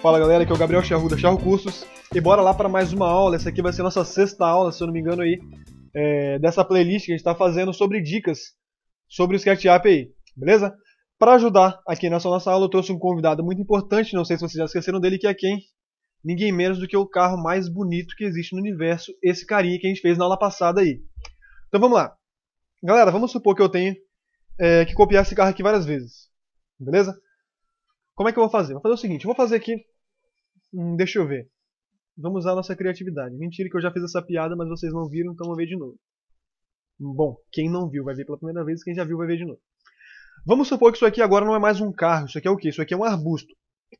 Fala galera, aqui é o Gabriel Charru da Charro Cursos e bora lá para mais uma aula. Essa aqui vai ser a nossa sexta aula, se eu não me engano aí, é, dessa playlist que a gente está fazendo sobre dicas sobre o SketchUp aí, beleza? Para ajudar aqui nessa nossa aula, eu trouxe um convidado muito importante, não sei se vocês já esqueceram dele, que é quem? ninguém menos do que o carro mais bonito que existe no universo, esse carinha que a gente fez na aula passada aí. Então vamos lá. Galera, vamos supor que eu tenho é, que copiar esse carro aqui várias vezes. Beleza? Como é que eu vou fazer? Vou fazer o seguinte, vou fazer aqui... Hum, deixa eu ver. Vamos usar a nossa criatividade. Mentira que eu já fiz essa piada, mas vocês não viram, então vou ver de novo. Bom, quem não viu vai ver pela primeira vez, quem já viu vai ver de novo. Vamos supor que isso aqui agora não é mais um carro, isso aqui é o quê? Isso aqui é um arbusto.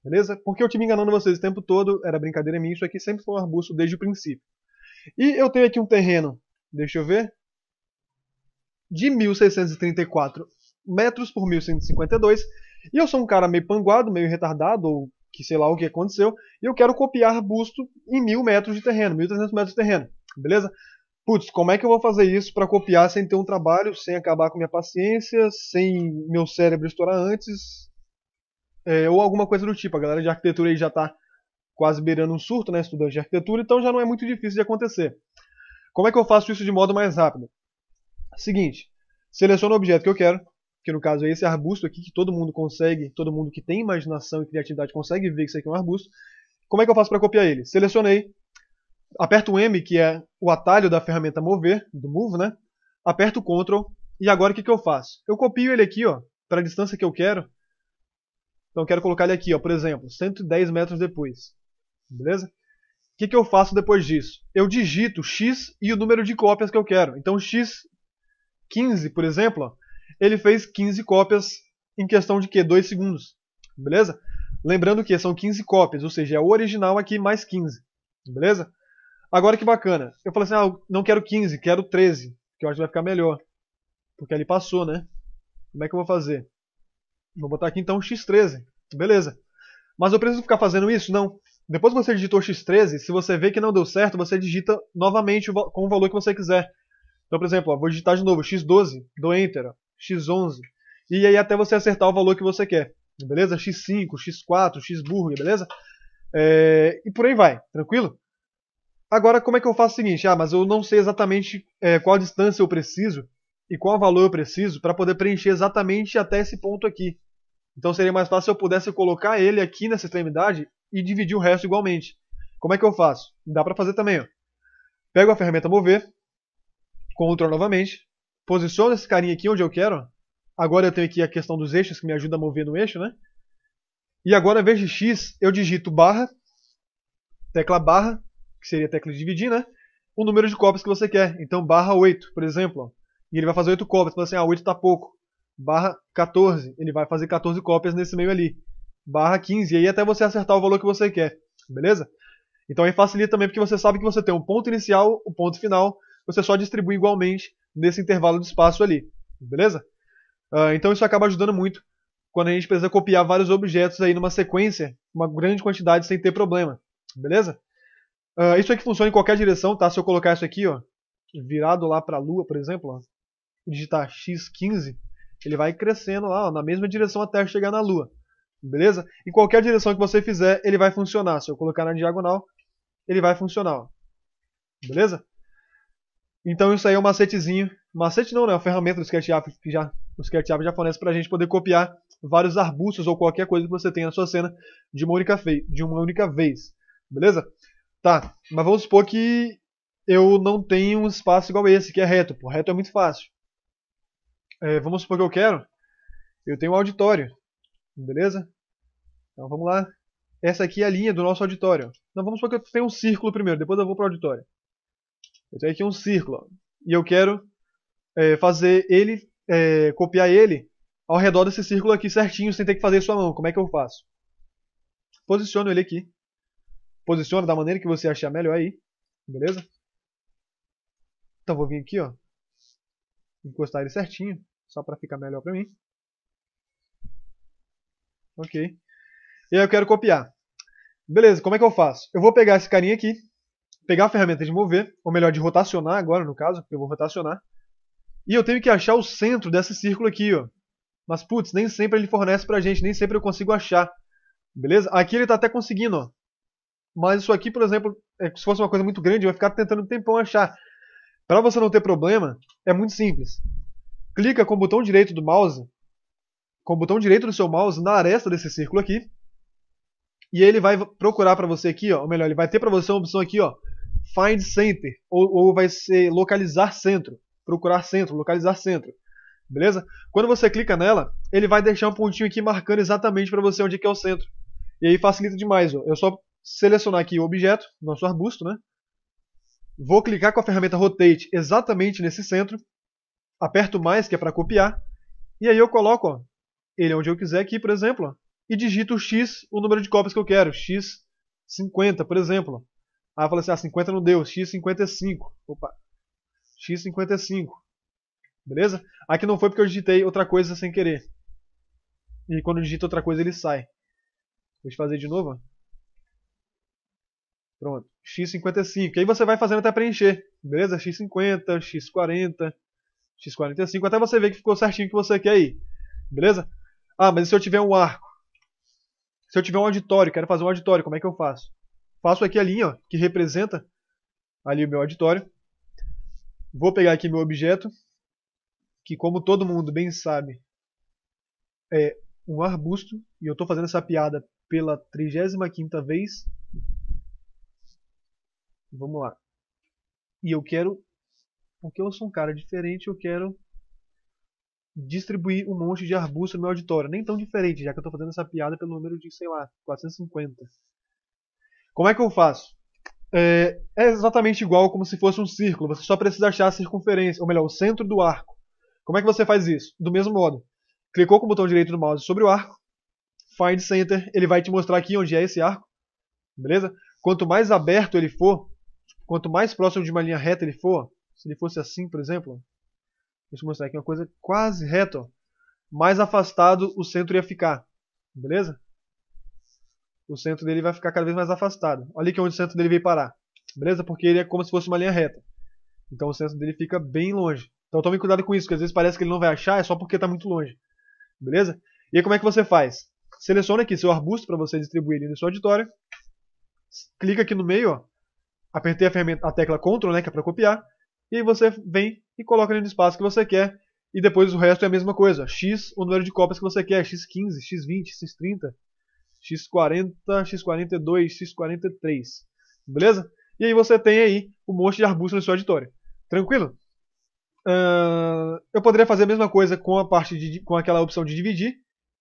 Beleza? Porque eu tive enganando vocês o tempo todo, era brincadeira minha, isso aqui sempre foi um arbusto desde o princípio. E eu tenho aqui um terreno, deixa eu ver, de 1634 metros por 1152, e eu sou um cara meio panguado, meio retardado, ou que sei lá o que aconteceu, e eu quero copiar arbusto em 1000 metros de terreno, 1300 metros de terreno, beleza? Putz, como é que eu vou fazer isso para copiar sem ter um trabalho, sem acabar com minha paciência, sem meu cérebro estourar antes, é, ou alguma coisa do tipo. A galera de arquitetura aí já está quase beirando um surto, né, estudante de arquitetura, então já não é muito difícil de acontecer. Como é que eu faço isso de modo mais rápido? Seguinte, seleciono o objeto que eu quero, que no caso é esse arbusto aqui, que todo mundo consegue, todo mundo que tem imaginação e criatividade consegue ver que isso aqui é um arbusto. Como é que eu faço para copiar ele? Selecionei, aperto o M, que é o atalho da ferramenta mover, do move, né? Aperto o Ctrl, e agora o que, que eu faço? Eu copio ele aqui, ó, para a distância que eu quero, então quero colocar ele aqui, ó, por exemplo, 110 metros depois. Beleza? O que, que eu faço depois disso? Eu digito x e o número de cópias que eu quero. Então x 15, por exemplo, ó, ele fez 15 cópias em questão de que 2 segundos. Beleza? Lembrando que são 15 cópias, ou seja, é o original aqui mais 15. Beleza? Agora que bacana. Eu falei assim, ah, não quero 15, quero 13. Que eu acho que vai ficar melhor. Porque ali passou, né? Como é que eu vou fazer? Vou botar aqui então x13. Beleza. Mas eu preciso ficar fazendo isso? Não. Depois que você digitou x13, se você vê que não deu certo, você digita novamente com o valor que você quiser. Então, por exemplo, ó, vou digitar de novo x12, dou enter, ó, x11, e aí até você acertar o valor que você quer. Beleza? x5, x4, xburger, beleza? É, e por aí vai, tranquilo? Agora, como é que eu faço o seguinte? Ah, mas eu não sei exatamente é, qual distância eu preciso e qual valor eu preciso para poder preencher exatamente até esse ponto aqui. Então seria mais fácil se eu pudesse colocar ele aqui nessa extremidade e dividir o resto igualmente. Como é que eu faço? Dá para fazer também. Ó. Pego a ferramenta mover, Ctrl novamente, posiciono esse carinha aqui onde eu quero. Agora eu tenho aqui a questão dos eixos que me ajuda a mover no eixo, né? E agora, em vez de X, eu digito barra, tecla barra, que seria a tecla de dividir, né? O número de cópias que você quer. Então, barra 8, por exemplo. Ó. E ele vai fazer 8 cópias. Você fala assim, ah, 8 está pouco barra 14. Ele vai fazer 14 cópias nesse meio ali. Barra 15. E aí até você acertar o valor que você quer. Beleza? Então aí facilita também porque você sabe que você tem um ponto inicial, o um ponto final. Você só distribui igualmente nesse intervalo de espaço ali. Beleza? Uh, então isso acaba ajudando muito quando a gente precisa copiar vários objetos aí numa sequência, uma grande quantidade sem ter problema. Beleza? Uh, isso aqui funciona em qualquer direção, tá? Se eu colocar isso aqui, ó, virado lá para a lua, por exemplo, ó, digitar x15, ele vai crescendo lá, ó, na mesma direção até chegar na Lua. Beleza? Em qualquer direção que você fizer, ele vai funcionar. Se eu colocar na diagonal, ele vai funcionar. Ó. Beleza? Então isso aí é um macetezinho. Macete não, né? É uma ferramenta do SketchUp que já, o SketchUp já fornece pra gente poder copiar vários arbustos ou qualquer coisa que você tenha na sua cena de uma única, de uma única vez. Beleza? Tá, mas vamos supor que eu não tenho um espaço igual esse, que é reto. Pô, reto é muito fácil. É, vamos supor que eu quero. Eu tenho um auditório. Beleza? Então vamos lá. Essa aqui é a linha do nosso auditório. Então vamos supor que eu tenho um círculo primeiro, depois eu vou para o auditório. Eu tenho aqui um círculo. e eu quero é, fazer ele, é, copiar ele ao redor desse círculo aqui certinho, sem ter que fazer sua mão. Como é que eu faço? Posiciono ele aqui. Posiciono da maneira que você achar melhor aí. Beleza? Então vou vir aqui, ó encostar ele certinho, só para ficar melhor para mim. Ok. E aí eu quero copiar. Beleza, como é que eu faço? Eu vou pegar esse carinha aqui, pegar a ferramenta de mover, ou melhor, de rotacionar agora, no caso, porque eu vou rotacionar. E eu tenho que achar o centro desse círculo aqui, ó. Mas, putz, nem sempre ele fornece pra gente, nem sempre eu consigo achar. Beleza? Aqui ele tá até conseguindo, ó. Mas isso aqui, por exemplo, é se fosse uma coisa muito grande, eu ia ficar tentando um tempão achar. Para você não ter problema, é muito simples. Clica com o botão direito do mouse, com o botão direito do seu mouse na aresta desse círculo aqui, e ele vai procurar para você aqui, ó, ou melhor, ele vai ter para você uma opção aqui, ó, Find Center, ou, ou vai ser localizar centro, procurar centro, localizar centro. Beleza? Quando você clica nela, ele vai deixar um pontinho aqui marcando exatamente para você onde é que é o centro. E aí facilita demais, ó. Eu só selecionar aqui o objeto, nosso arbusto, né? Vou clicar com a ferramenta Rotate exatamente nesse centro. Aperto mais, que é para copiar. E aí eu coloco ó, ele é onde eu quiser aqui, por exemplo. Ó, e digito X o número de cópias que eu quero. X50, por exemplo. Aí eu falo assim, ah, 50 não deu. X55. Opa. X55. Beleza? Aqui não foi porque eu digitei outra coisa sem querer. E quando digito outra coisa ele sai. Deixa eu fazer de novo. Ó. Pronto, x55. Aí você vai fazendo até preencher, beleza? x50, x40, x45, até você ver que ficou certinho que você quer aí, beleza? Ah, mas e se eu tiver um arco? Se eu tiver um auditório, quero fazer um auditório, como é que eu faço? Faço aqui a linha ó, que representa ali o meu auditório. Vou pegar aqui meu objeto, que como todo mundo bem sabe, é um arbusto, e eu estou fazendo essa piada pela 35ª vez, Vamos lá. E eu quero, porque eu sou um cara diferente, eu quero distribuir um monte de arbusto no meu auditório. Nem tão diferente, já que eu estou fazendo essa piada pelo número de, sei lá, 450. Como é que eu faço? É, é, exatamente igual como se fosse um círculo. Você só precisa achar a circunferência, ou melhor, o centro do arco. Como é que você faz isso? Do mesmo modo. Clicou com o botão direito do mouse sobre o arco. Find Center. Ele vai te mostrar aqui onde é esse arco. Beleza? Quanto mais aberto ele for, Quanto mais próximo de uma linha reta ele for, se ele fosse assim, por exemplo, deixa eu mostrar aqui uma coisa quase reta, mais afastado o centro ia ficar, beleza? O centro dele vai ficar cada vez mais afastado. Olha aqui onde o centro dele veio parar, beleza? Porque ele é como se fosse uma linha reta. Então o centro dele fica bem longe. Então tome cuidado com isso, que às vezes parece que ele não vai achar, é só porque está muito longe. Beleza? E aí como é que você faz? Seleciona aqui seu arbusto para você distribuir ele no seu auditório. Clica aqui no meio, ó. Apertei a, a tecla Ctrl, né, que é para copiar, e aí você vem e coloca ali no espaço que você quer, e depois o resto é a mesma coisa, x o número de cópias que você quer, x15, x20, x30, x40, x42, x43, beleza? E aí você tem aí um monte de arbusto no seu auditório, tranquilo? Uh, eu poderia fazer a mesma coisa com a parte de, com aquela opção de dividir,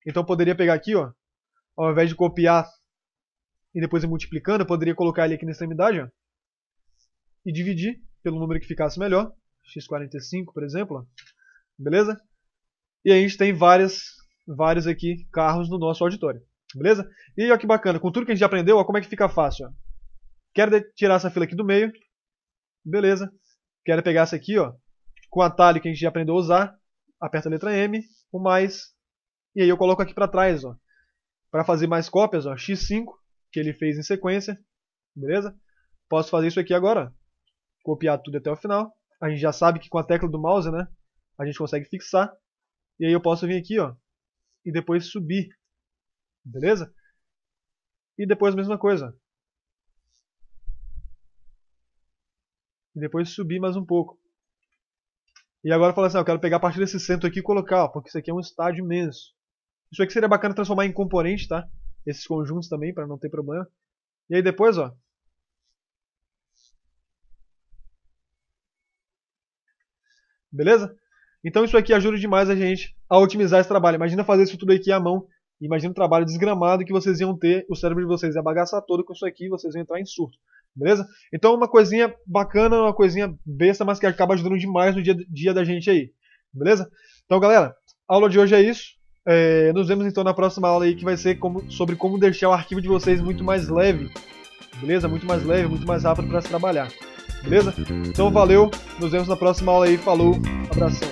então eu poderia pegar aqui, ó, ao invés de copiar e depois ir multiplicando, eu poderia colocar ele aqui na extremidade, ó, e dividir pelo número que ficasse melhor, x45, por exemplo, beleza? E aí a gente tem várias, vários aqui carros no nosso auditório, beleza? E olha que bacana, com tudo que a gente já aprendeu, ó, como é que fica fácil, ó. Quero tirar essa fila aqui do meio, beleza. Quero pegar essa aqui, ó, com o atalho que a gente já aprendeu a usar, aperta a letra M, o mais, e aí eu coloco aqui para trás, ó. Para fazer mais cópias, ó, x5, que ele fez em sequência, beleza? Posso fazer isso aqui agora, ó copiar tudo até o final. A gente já sabe que com a tecla do mouse, né, a gente consegue fixar. E aí eu posso vir aqui, ó, e depois subir. Beleza? E depois a mesma coisa. E depois subir mais um pouco. E agora eu falo assim, ó, eu quero pegar a partir desse centro aqui e colocar, ó, porque isso aqui é um estádio imenso. Isso aqui seria bacana transformar em componente, tá? Esses conjuntos também, para não ter problema. E aí depois, ó, Beleza? Então isso aqui ajuda demais a gente a otimizar esse trabalho. Imagina fazer isso tudo aqui à mão. Imagina o trabalho desgramado que vocês iam ter, o cérebro de vocês ia bagaçar todo com isso aqui, vocês iam entrar em surto. Beleza? Então uma coisinha bacana, uma coisinha besta, mas que acaba ajudando demais no dia, dia da gente aí. Beleza? Então galera, a aula de hoje é isso. É, nos vemos então na próxima aula aí que vai ser como, sobre como deixar o arquivo de vocês muito mais leve. Beleza? Muito mais leve, muito mais rápido para se trabalhar. Beleza? Então valeu, nos vemos na próxima aula aí, falou, abração.